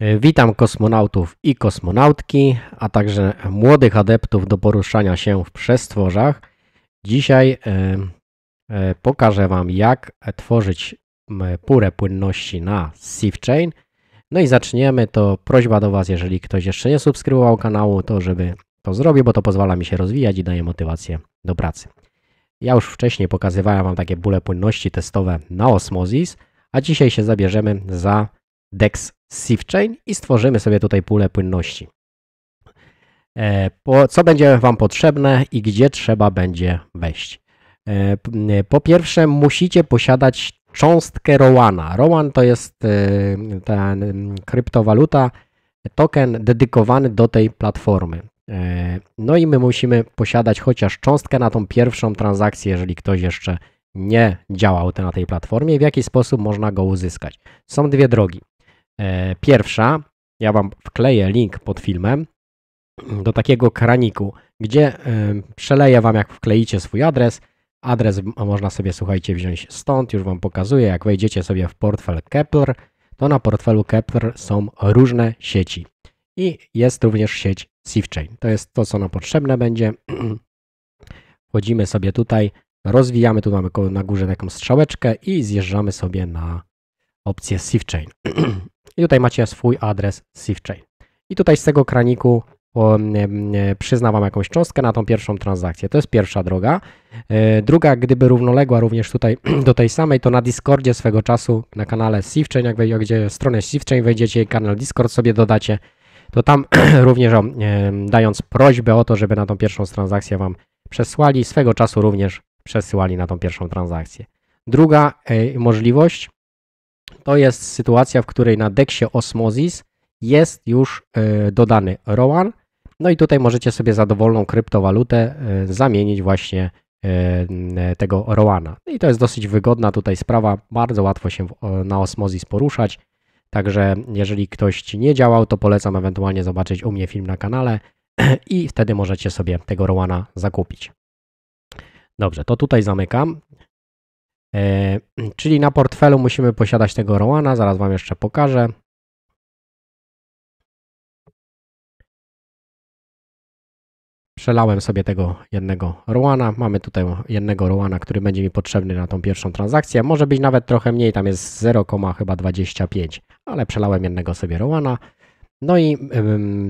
E, witam kosmonautów i kosmonautki, a także młodych adeptów do poruszania się w przestworzach. Dzisiaj e, e, pokażę Wam, jak tworzyć purę płynności na SafeChain. No i zaczniemy, to prośba do Was, jeżeli ktoś jeszcze nie subskrybował kanału, to żeby to zrobił, bo to pozwala mi się rozwijać i daje motywację do pracy. Ja już wcześniej pokazywałem Wam takie bóle płynności testowe na Osmosis, a dzisiaj się zabierzemy za DEX SIFChain i stworzymy sobie tutaj pulę płynności. E, co będzie Wam potrzebne i gdzie trzeba będzie wejść? E, e, po pierwsze, musicie posiadać cząstkę Rowana. Rowan to jest ta kryptowaluta, token dedykowany do tej platformy. No i my musimy posiadać chociaż cząstkę na tą pierwszą transakcję, jeżeli ktoś jeszcze nie działał na tej platformie, w jaki sposób można go uzyskać. Są dwie drogi. E, pierwsza, ja Wam wkleję link pod filmem do takiego kraniku, gdzie e, przeleję Wam, jak wkleicie swój adres. Adres można sobie, słuchajcie, wziąć stąd, już Wam pokazuję. Jak wejdziecie sobie w portfel Kepler, to na portfelu Kepler są różne sieci. I jest również sieć SIFCHAIN. To jest to, co nam potrzebne będzie. Wchodzimy sobie tutaj, rozwijamy, tu mamy na górze taką strzałeczkę i zjeżdżamy sobie na opcję SIFCHAIN. I tutaj macie swój adres Sifchain. I tutaj z tego kraniku przyzna Wam jakąś cząstkę na tą pierwszą transakcję. To jest pierwsza droga. E, druga, gdyby równoległa również tutaj do tej samej, to na Discordzie swego czasu, na kanale Sifchain, jak wejdzie, gdzie stronę SIFCHAIN wejdziecie i kanał Discord sobie dodacie, to tam również dając prośbę o to, żeby na tą pierwszą transakcję Wam przesłali, swego czasu również przesyłali na tą pierwszą transakcję. Druga e, możliwość to jest sytuacja, w której na deksie Osmosis jest już e, dodany Rowan. No i tutaj możecie sobie za dowolną kryptowalutę e, zamienić właśnie e, tego Rowana. I to jest dosyć wygodna tutaj sprawa, bardzo łatwo się na Osmosis poruszać. Także jeżeli ktoś nie działał, to polecam ewentualnie zobaczyć u mnie film na kanale i wtedy możecie sobie tego Rowana zakupić. Dobrze, to tutaj zamykam. E, czyli na portfelu musimy posiadać tego Rowana, zaraz Wam jeszcze pokażę. Przelałem sobie tego jednego Rowana. Mamy tutaj jednego Rowana, który będzie mi potrzebny na tą pierwszą transakcję. Może być nawet trochę mniej, tam jest 0, chyba 25, ale przelałem jednego sobie Rowana. No i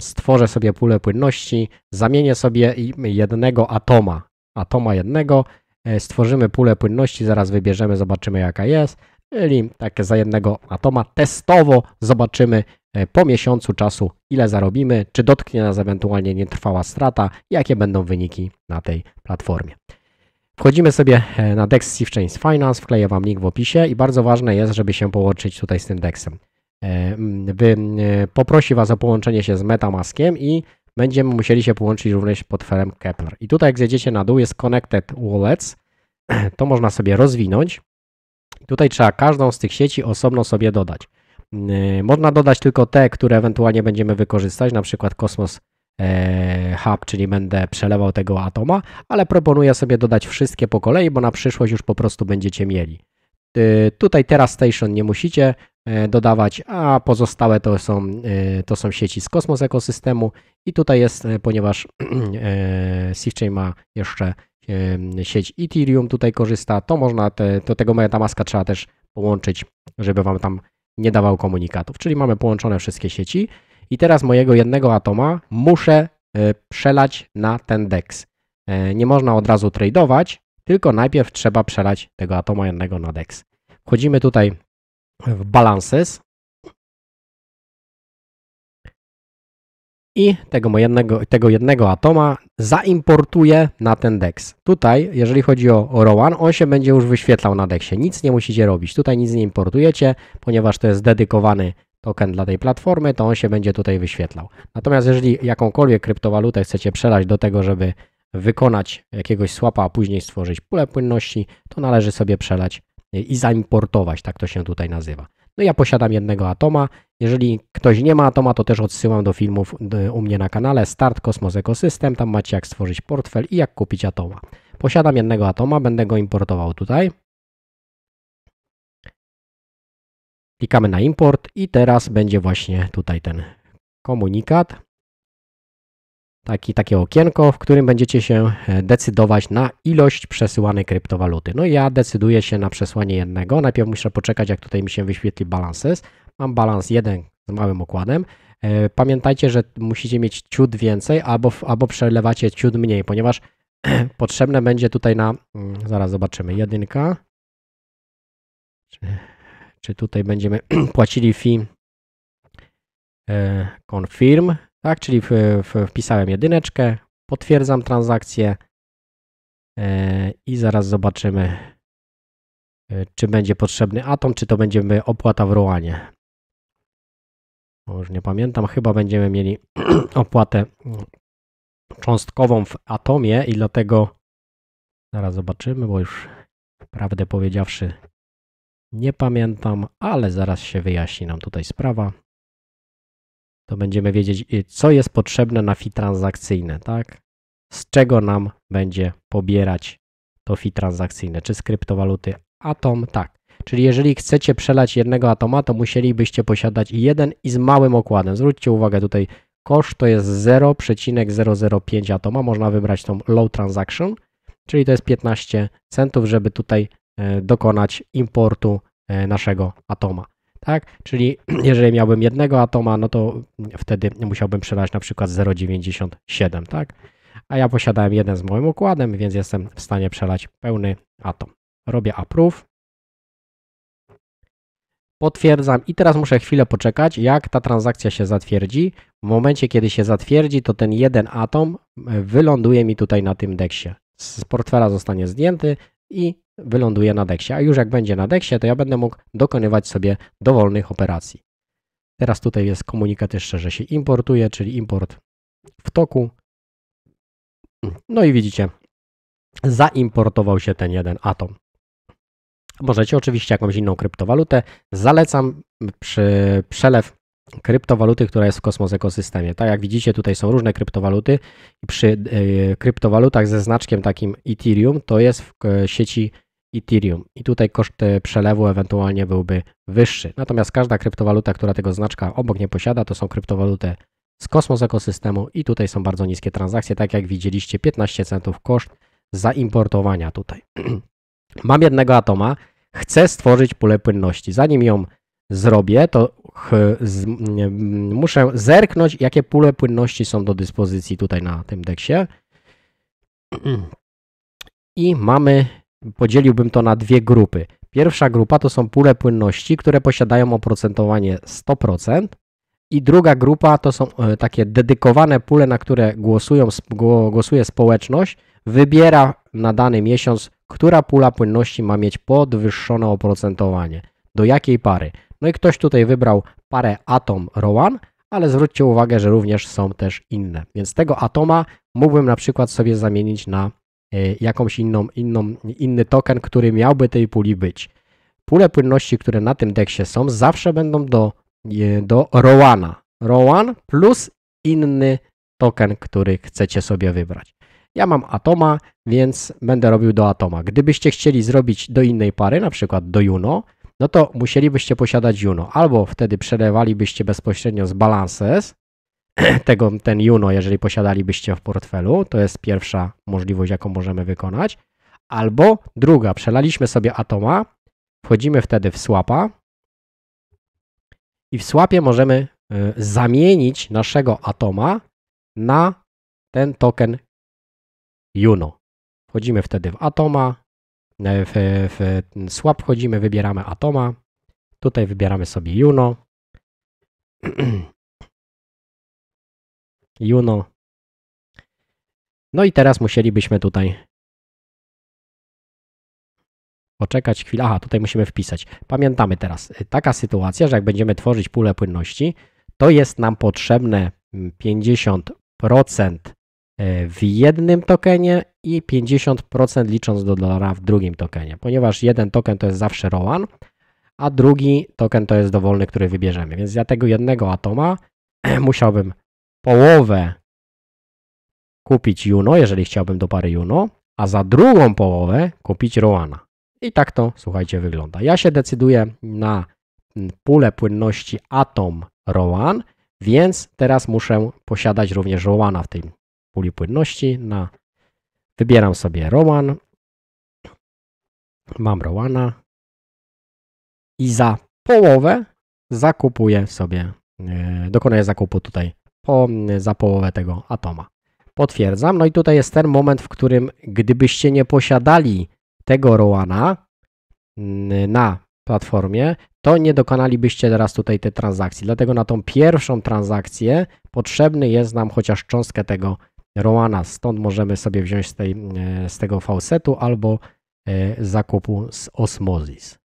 stworzę sobie pulę płynności, zamienię sobie jednego atoma, atoma jednego E, stworzymy pulę płynności, zaraz wybierzemy, zobaczymy jaka jest, czyli takie za jednego atoma. Testowo zobaczymy e, po miesiącu czasu, ile zarobimy, czy dotknie nas ewentualnie nietrwała strata, jakie będą wyniki na tej platformie. Wchodzimy sobie e, na DEX Shift Chains Finance, wkleję Wam link w opisie i bardzo ważne jest, żeby się połączyć tutaj z tym DEXem. Wy, poprosi Was o połączenie się z MetaMaskiem i będziemy musieli się połączyć również pod portfelem Kepler. I tutaj jak zjedziecie na dół jest Connected Wallets, to można sobie rozwinąć. Tutaj trzeba każdą z tych sieci osobno sobie dodać. Yy, można dodać tylko te, które ewentualnie będziemy wykorzystać, na przykład Kosmos e, Hub, czyli będę przelewał tego atoma, ale proponuję sobie dodać wszystkie po kolei, bo na przyszłość już po prostu będziecie mieli. Yy, tutaj teraz Station nie musicie, E, dodawać, a pozostałe to są, e, to są sieci z kosmos ekosystemu i tutaj jest, e, ponieważ SiftChain ma jeszcze sieć Ethereum tutaj korzysta, to można te, to tego MetaMaska trzeba też połączyć, żeby wam tam nie dawał komunikatów. Czyli mamy połączone wszystkie sieci i teraz mojego jednego atoma muszę przelać na ten DEX. Nie można od razu tradeować, tylko najpierw trzeba przelać tego atoma jednego na DEX. Wchodzimy tutaj w Balances. I tego jednego, tego jednego atoma zaimportuję na ten DEX. Tutaj, jeżeli chodzi o, Rowan, on się będzie już wyświetlał na DEXie. Nic nie musicie robić. Tutaj nic nie importujecie, ponieważ to jest dedykowany token dla tej platformy, to on się będzie tutaj wyświetlał. Natomiast jeżeli jakąkolwiek kryptowalutę chcecie przelać do tego, żeby wykonać jakiegoś swapa, a później stworzyć pulę płynności, to należy sobie przelać Y, i zaimportować, tak to się tutaj nazywa. No ja posiadam jednego atoma. Jeżeli ktoś nie ma atoma, to też odsyłam do filmów y, u mnie na kanale Start Kosmos Ekosystem. Tam macie jak stworzyć portfel i jak kupić atoma. Posiadam jednego atoma, będę go importował tutaj. Klikamy na import i teraz będzie właśnie tutaj ten komunikat taki, takie okienko, w którym będziecie się e, decydować na ilość przesyłanej kryptowaluty. No ja decyduję się na przesłanie jednego. Najpierw muszę poczekać, jak tutaj mi się wyświetli balances. Mam balans jeden z małym okładem. E, pamiętajcie, że musicie mieć ciut więcej albo, albo przelewacie ciut mniej, ponieważ potrzebne będzie tutaj na, mm, zaraz zobaczymy, jedynka, czy, czy tutaj będziemy płacili fee e, confirm, tak, czyli w, w, wpisałem jedyneczkę, potwierdzam transakcję e, i zaraz zobaczymy, e, czy będzie potrzebny atom, czy to będzie opłata w rołanie. już nie pamiętam, chyba będziemy mieli opłatę cząstkową w atomie i dlatego zaraz zobaczymy, bo już prawdę powiedziawszy nie pamiętam, ale zaraz się wyjaśni nam tutaj sprawa to będziemy wiedzieć, y, co jest potrzebne na fee transakcyjne, tak? Z czego nam będzie pobierać to fee transakcyjne, czy z kryptowaluty Atom, tak. Czyli jeżeli chcecie przelać jednego atoma, to musielibyście posiadać jeden i z małym okładem. Zwróćcie uwagę tutaj, koszt to jest 0,005 atoma, można wybrać tą low transaction, czyli to jest 15 centów, żeby tutaj e, dokonać importu e, naszego atoma. Tak? Czyli jeżeli miałbym jednego atoma, no to wtedy musiałbym przelać na przykład 0,97, tak? A ja posiadałem jeden z moim układem, więc jestem w stanie przelać pełny atom. Robię approve. Potwierdzam i teraz muszę chwilę poczekać, jak ta transakcja się zatwierdzi. W momencie, kiedy się zatwierdzi, to ten jeden atom e, wyląduje mi tutaj na tym deksie. Z portfela zostanie zdjęty i wyląduje na deksie, a już jak będzie na deksie, to ja będę mógł dokonywać sobie dowolnych operacji. Teraz tutaj jest komunikat jeszcze, że się importuje, czyli import w toku. No i widzicie, zaimportował się ten jeden atom. Możecie oczywiście jakąś inną kryptowalutę. Zalecam przy przelew kryptowaluty, która jest w kosmos ekosystemie. Tak jak widzicie, tutaj są różne kryptowaluty przy e, kryptowalutach ze znaczkiem takim Ethereum to jest w e, sieci Ethereum i tutaj koszt e, przelewu ewentualnie byłby wyższy. Natomiast każda kryptowaluta, która tego znaczka obok nie posiada, to są kryptowaluty z kosmos ekosystemu i tutaj są bardzo niskie transakcje, tak jak widzieliście 15 centów koszt zaimportowania tutaj. Mam jednego atoma, chcę stworzyć pulę płynności. Zanim ją zrobię, to z, nie, muszę zerknąć, jakie pule płynności są do dyspozycji tutaj na tym deksie. I mamy podzieliłbym to na dwie grupy. Pierwsza grupa to są pule płynności, które posiadają oprocentowanie 100%. I druga grupa to są e, takie dedykowane pule, na które głosują, głosuje społeczność, wybiera na dany miesiąc, która pula płynności ma mieć podwyższone oprocentowanie, do jakiej pary. No i ktoś tutaj wybrał parę Atom Rowan, ale zwróćcie uwagę, że również są też inne. Więc tego Atoma mógłbym na przykład sobie zamienić na E, jakąś inną, inną, inny token, który miałby tej puli być. Pule płynności, które na tym deksie są, zawsze będą do, e, do Rowana. Rowan plus inny token, który chcecie sobie wybrać. Ja mam Atoma, więc będę robił do Atoma. Gdybyście chcieli zrobić do innej pary, na przykład do Juno, no to musielibyście posiadać Juno. Albo wtedy przelewalibyście bezpośrednio z Balances, tego, ten Juno, jeżeli posiadalibyście w portfelu. To jest pierwsza możliwość, jaką możemy wykonać. Albo druga, przelaliśmy sobie Atoma, wchodzimy wtedy w Swapa i w Swapie możemy y, zamienić naszego Atoma na ten token Juno. Wchodzimy wtedy w Atoma, w, y, w, w Swap wchodzimy, wybieramy Atoma, tutaj wybieramy sobie Juno Juno. No i teraz musielibyśmy tutaj poczekać chwilę. Aha, tutaj musimy wpisać. Pamiętamy teraz, y, taka sytuacja, że jak będziemy tworzyć pulę płynności, to jest nam potrzebne 50% mm, y, w jednym tokenie i 50% licząc do dolara w drugim tokenie, ponieważ jeden token to jest zawsze Rowan, a drugi token to jest dowolny, który wybierzemy. Więc ja tego jednego atoma musiałbym połowę kupić Juno, jeżeli chciałbym do pary Juno, a za drugą połowę kupić Rowana. I tak to, słuchajcie, wygląda. Ja się decyduję na mm, pulę płynności Atom Roan, więc teraz muszę posiadać również Rowana w tej puli płynności. Na... Wybieram sobie Rowan. Mam Rowana. I za połowę zakupuję sobie, e, dokonuję zakupu tutaj o za połowę tego atoma. Potwierdzam. No i tutaj jest ten moment, w którym gdybyście nie posiadali tego Roana mm, na platformie, to nie dokonalibyście teraz tutaj tej transakcji. Dlatego na tą pierwszą transakcję potrzebny jest nam chociaż cząstkę tego Roana. Stąd możemy sobie wziąć z, tej, e, z tego falsetu albo e, zakupu z Osmosis.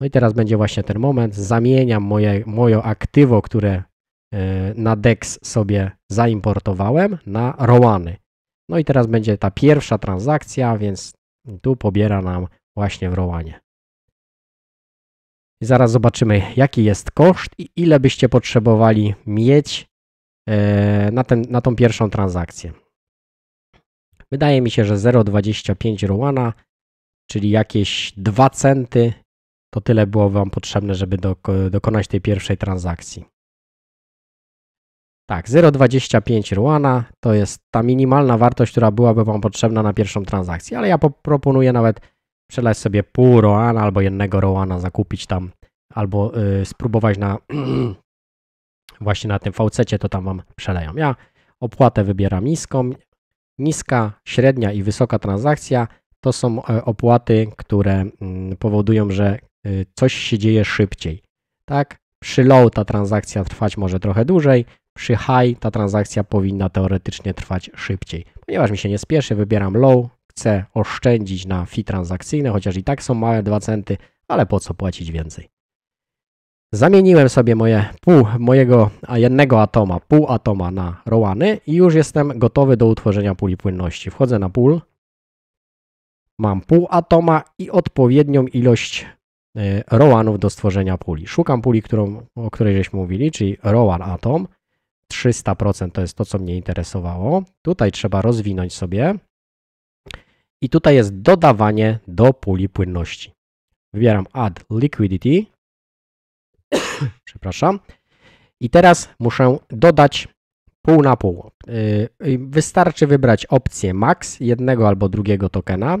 No i teraz będzie właśnie ten moment. Zamieniam moje, moje aktywo, które Y, na DEX sobie zaimportowałem na Rołany. No i teraz będzie ta pierwsza transakcja, więc tu pobiera nam właśnie w Rołanie. I zaraz zobaczymy, jaki jest koszt i ile byście potrzebowali mieć y, na, ten, na tą pierwszą transakcję. Wydaje mi się, że 0,25 Rołana, czyli jakieś 2 centy, to tyle było Wam potrzebne, żeby dokonać tej pierwszej transakcji. Tak, 0,25 Ruana to jest ta minimalna wartość, która byłaby Wam potrzebna na pierwszą transakcję, ale ja proponuję nawet przelać sobie pół Roana albo jednego Roana, zakupić tam albo yy, spróbować na właśnie na tym fałcecie, to tam Wam przeleją. Ja opłatę wybieram niską. Niska, średnia i wysoka transakcja to są e, opłaty, które mm, powodują, że y, coś się dzieje szybciej. Tak, przy low ta transakcja trwać może trochę dłużej, przy high ta transakcja powinna teoretycznie trwać szybciej. Ponieważ mi się nie spieszy, wybieram low, chcę oszczędzić na fee transakcyjne, chociaż i tak są małe 2 centy, ale po co płacić więcej? Zamieniłem sobie moje pół, mojego jednego atoma, pół atoma na roany i już jestem gotowy do utworzenia puli płynności. Wchodzę na pól, mam pół atoma i odpowiednią ilość y, roanów do stworzenia puli. Szukam puli, którą, o której żeśmy mówili, czyli roan atom. 300% to jest to, co mnie interesowało. Tutaj trzeba rozwinąć sobie i tutaj jest dodawanie do puli płynności. Wybieram Add Liquidity. Przepraszam. I teraz muszę dodać pół na pół. Y, y, wystarczy wybrać opcję max jednego albo drugiego tokena.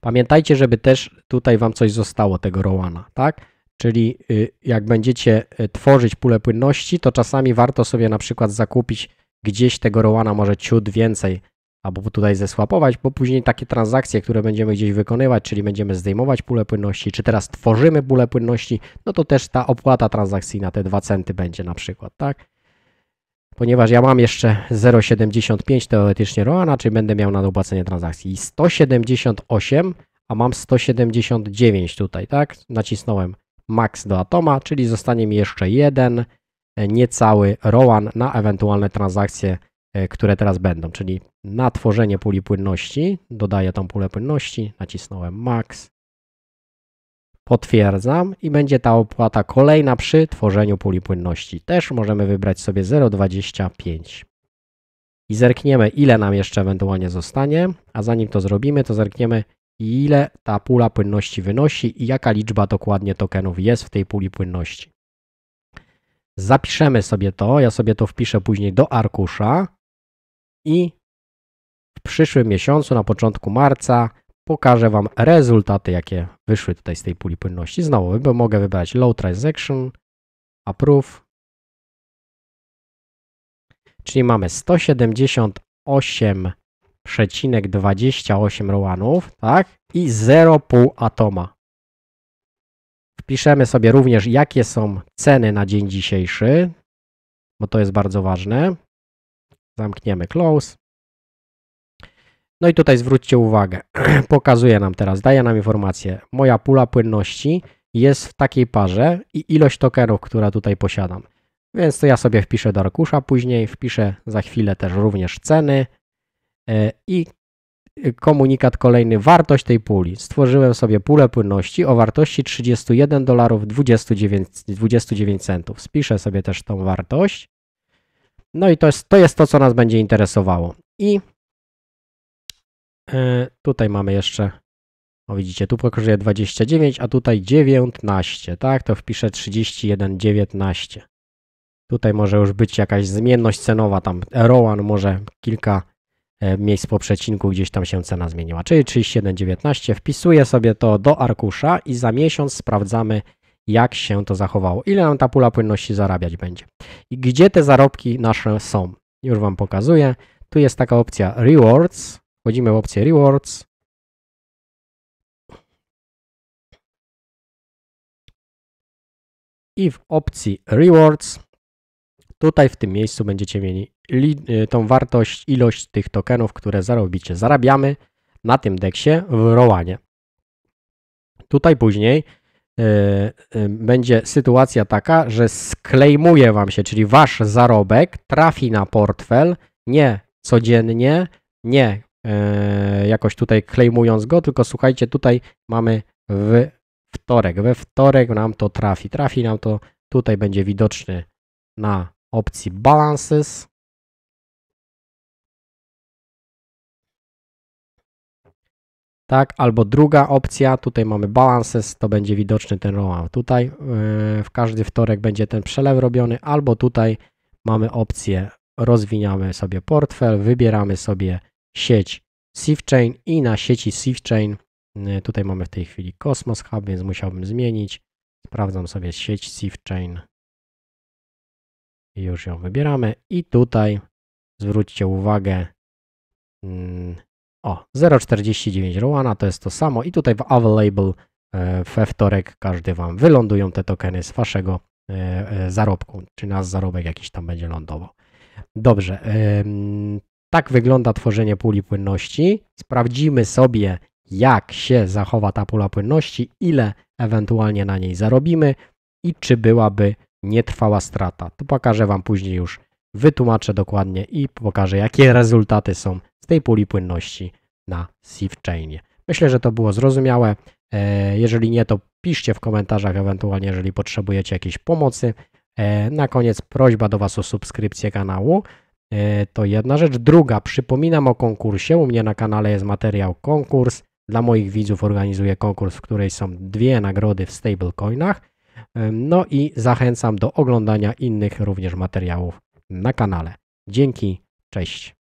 Pamiętajcie, żeby też tutaj Wam coś zostało tego rowana, tak? Czyli y, jak będziecie y, tworzyć pulę płynności, to czasami warto sobie na przykład zakupić gdzieś tego rołana może ciut więcej, albo tutaj zesłapować, bo później takie transakcje, które będziemy gdzieś wykonywać, czyli będziemy zdejmować pulę płynności, czy teraz tworzymy pulę płynności, no to też ta opłata transakcyjna, te 2 centy będzie na przykład, tak? Ponieważ ja mam jeszcze 0,75 teoretycznie roana, czyli będę miał na dopłacenie transakcji i 178, a mam 179 tutaj, tak? Nacisnąłem max do Atoma, czyli zostanie mi jeszcze jeden e, niecały Rowan na ewentualne transakcje, e, które teraz będą, czyli na tworzenie puli płynności, dodaję tą pulę płynności, nacisnąłem max, potwierdzam i będzie ta opłata kolejna przy tworzeniu puli płynności. Też możemy wybrać sobie 0,25 i zerkniemy ile nam jeszcze ewentualnie zostanie, a zanim to zrobimy, to zerkniemy i ile ta pula płynności wynosi i jaka liczba dokładnie tokenów jest w tej puli płynności. Zapiszemy sobie to, ja sobie to wpiszę później do arkusza i w przyszłym miesiącu, na początku marca, pokażę Wam rezultaty, jakie wyszły tutaj z tej puli płynności. Znowu mogę wybrać Low Transaction, Approve, czyli mamy 178 0,28 rowanów, tak? I 0,5 atoma. Wpiszemy sobie również, jakie są ceny na dzień dzisiejszy, bo to jest bardzo ważne. Zamkniemy close. No i tutaj zwróćcie uwagę, pokazuje nam teraz, daje nam informację, moja pula płynności jest w takiej parze i ilość tokenów, która tutaj posiadam. Więc to ja sobie wpiszę do arkusza później, wpiszę za chwilę też również ceny E, I e, komunikat kolejny, wartość tej puli. Stworzyłem sobie pulę płynności o wartości 31 dolarów 29, 29 centów. Spiszę sobie też tą wartość. No i to jest, to jest to, co nas będzie interesowało. I e, tutaj mamy jeszcze, o widzicie, tu pokazuję 29, a tutaj 19, tak? To wpiszę 31, 19. Tutaj może już być jakaś zmienność cenowa, tam Rowan może kilka E, miejsc po przecinku gdzieś tam się cena zmieniła, czyli 37,19. Wpisuję sobie to do arkusza i za miesiąc sprawdzamy, jak się to zachowało, ile nam ta pula płynności zarabiać będzie i gdzie te zarobki nasze są. Już Wam pokazuję. Tu jest taka opcja Rewards. Wchodzimy w opcję Rewards. I w opcji Rewards, tutaj w tym miejscu będziecie mieli Y, tą wartość, ilość tych tokenów, które zarobicie. Zarabiamy na tym deksie w Rołanie. Tutaj później y, y, będzie sytuacja taka, że sklejmuje Wam się, czyli Wasz zarobek trafi na portfel nie codziennie, nie jakoś tutaj klejmując go, tylko słuchajcie, tutaj mamy w wtorek. We wtorek nam to trafi. Trafi nam to, tutaj będzie widoczny na opcji Balances tak? Albo druga opcja, tutaj mamy balances, to będzie widoczny ten rollout. Tutaj e, w każdy wtorek będzie ten przelew robiony, albo tutaj mamy opcję, rozwiniamy sobie portfel, wybieramy sobie sieć Sifchain i na sieci Sifchain. E, tutaj mamy w tej chwili Cosmos Hub, więc musiałbym zmienić. Sprawdzam sobie sieć Sifchain. Już ją wybieramy i tutaj zwróćcie uwagę, mm, o, 0,49 Rowana to jest to samo i tutaj w Available we wtorek każdy Wam wylądują te tokeny z Waszego e, e, zarobku, czy nasz zarobek jakiś tam będzie lądował. Dobrze, tak wygląda tworzenie puli płynności. Sprawdzimy sobie, jak się zachowa ta pula płynności, ile ewentualnie na niej zarobimy i czy byłaby nietrwała strata. To pokażę Wam później już, wytłumaczę dokładnie i pokażę, jakie rezultaty są z tej puli płynności na Sieve Myślę, że to było zrozumiałe. E, jeżeli nie, to piszcie w komentarzach, ewentualnie jeżeli potrzebujecie jakiejś pomocy. E, na koniec prośba do Was o subskrypcję kanału. E, to jedna rzecz. Druga, przypominam o konkursie. U mnie na kanale jest materiał konkurs. Dla moich widzów organizuję konkurs, w której są dwie nagrody w stablecoinach. No i zachęcam do oglądania innych również materiałów na kanale. Dzięki, cześć.